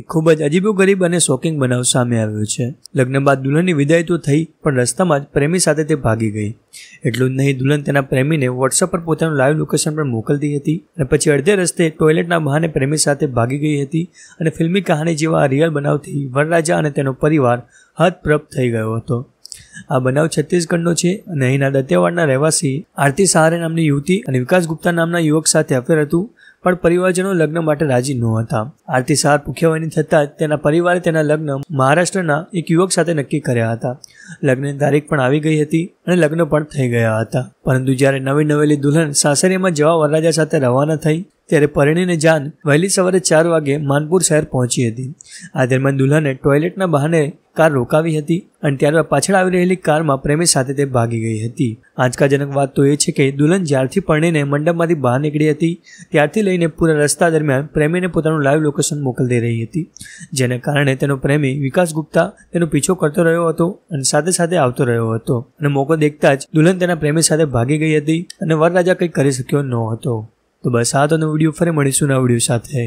એ ખૂબ જ અજીબો ગરીબ અને શોકિંગ બનાવ સામે આવ્યો છે લગ્ન બાદ દુલ્હનની વિદાય તો થઈ પણ રસ્તામાં જ પ્રેમી સાથે તે ભાગી ગઈ એટલું જ નહીં દુલ્હન તેના પ્રેમીને વોટ્સઅપ પર પોતાનું લાઈવ લોકેશન પણ મોકલતી હતી અને પછી અડધે રસ્તે ટોયલેટના બહાને પ્રેમી સાથે ભાગી ગઈ હતી અને ફિલ્મી કહાની જેવા રિયલ બનાવથી વનરાજા અને તેનો પરિવાર હદપ્રભ થઈ ગયો હતો આ બનાવ છત્તીસગઢનો છે અને અહીંના દંતેવાડના રહેવાસી આરતી સહારે નામની યુવતી અને વિકાસ ગુપ્તા નામના યુવક સાથે અફેર હતું પણ પરિવારજનો લગ્ન માટે રાજી નહોતા આરતી સહાર પુખ્યવાયની થતાં તેના પરિવારે તેના લગ્ન મહારાષ્ટ્રના એક યુવક સાથે નક્કી કર્યા હતા લગ્નની તારીખ પણ આવી ગઈ હતી અને લગ્ન પણ થઈ ગયા હતા પરંતુ જ્યારે નવી નવેલી દુલ્હન સાસરીમાં જવા વરરાજા સાથે રવાના થઈ ત્યારે પરણીને જાન વહેલી સવારે ચાર વાગે માનપુર શહેર પહોંચી હતી આ દરમિયાન દુલ્હને ટોયલેટના બહાને કાર રોકાવી હતી અને ત્યારબાદ પાછળ આવી રહેલી કારમાં પ્રેમી સાથે તે ભાગી ગઈ હતી આંચકાજનક વાત તો એ છે કે દુલ્હન જ્યારથી પરણીને મંડપમાંથી બહાર નીકળી હતી ત્યારથી લઈને પૂરા રસ્તા દરમિયાન પ્રેમીને પોતાનું લાઈવ લોકેશન મોકલતી રહી હતી જેને કારણે તેનો પ્રેમી વિકાસ ગુપ્તા તેનો પીછો કરતો રહ્યો હતો અને સાથે સાથે આવતો રહ્યો હતો અને મોકો દેખતા જ દુલ્હન તેના પ્રેમી સાથે ભાગી ગઈ હતી અને વરરાજા કંઈ કરી શક્યો ન હતો તો બસ આ તોનો વિડીયો ફરી મળીશું નવા વિડીયો સાથે